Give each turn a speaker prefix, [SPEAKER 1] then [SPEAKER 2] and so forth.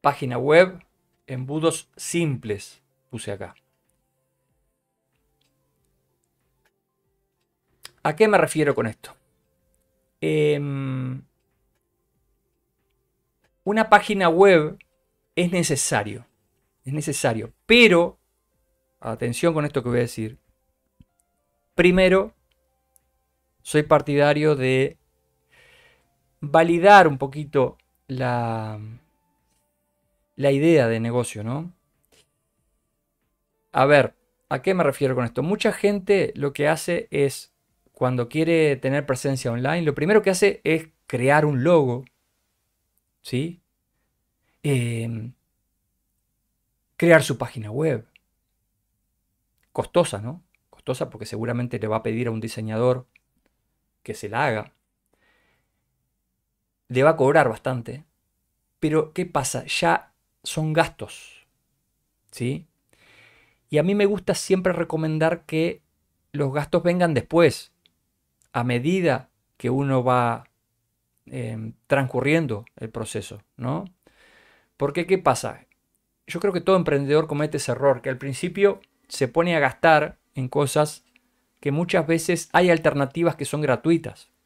[SPEAKER 1] Página web, embudos simples, puse acá. ¿A qué me refiero con esto? Em, una página web es necesario, es necesario, pero, atención con esto que voy a decir, primero, soy partidario de validar un poquito la, la idea de negocio, ¿no? A ver, ¿a qué me refiero con esto? Mucha gente lo que hace es, cuando quiere tener presencia online, lo primero que hace es crear un logo, ¿sí? Em, crear su página web. Costosa, ¿no? Costosa porque seguramente le va a pedir a un diseñador que se la haga. Le va a cobrar bastante. Pero ¿qué pasa? Ya son gastos. ¿Sí? Y a mí me gusta siempre recomendar que los gastos vengan después, a medida que uno va em, transcurriendo el proceso, ¿no? Porque, ¿qué pasa? Yo creo que todo emprendedor comete ese error, que al principio se pone a gastar en cosas que muchas veces hay alternativas que son gratuitas.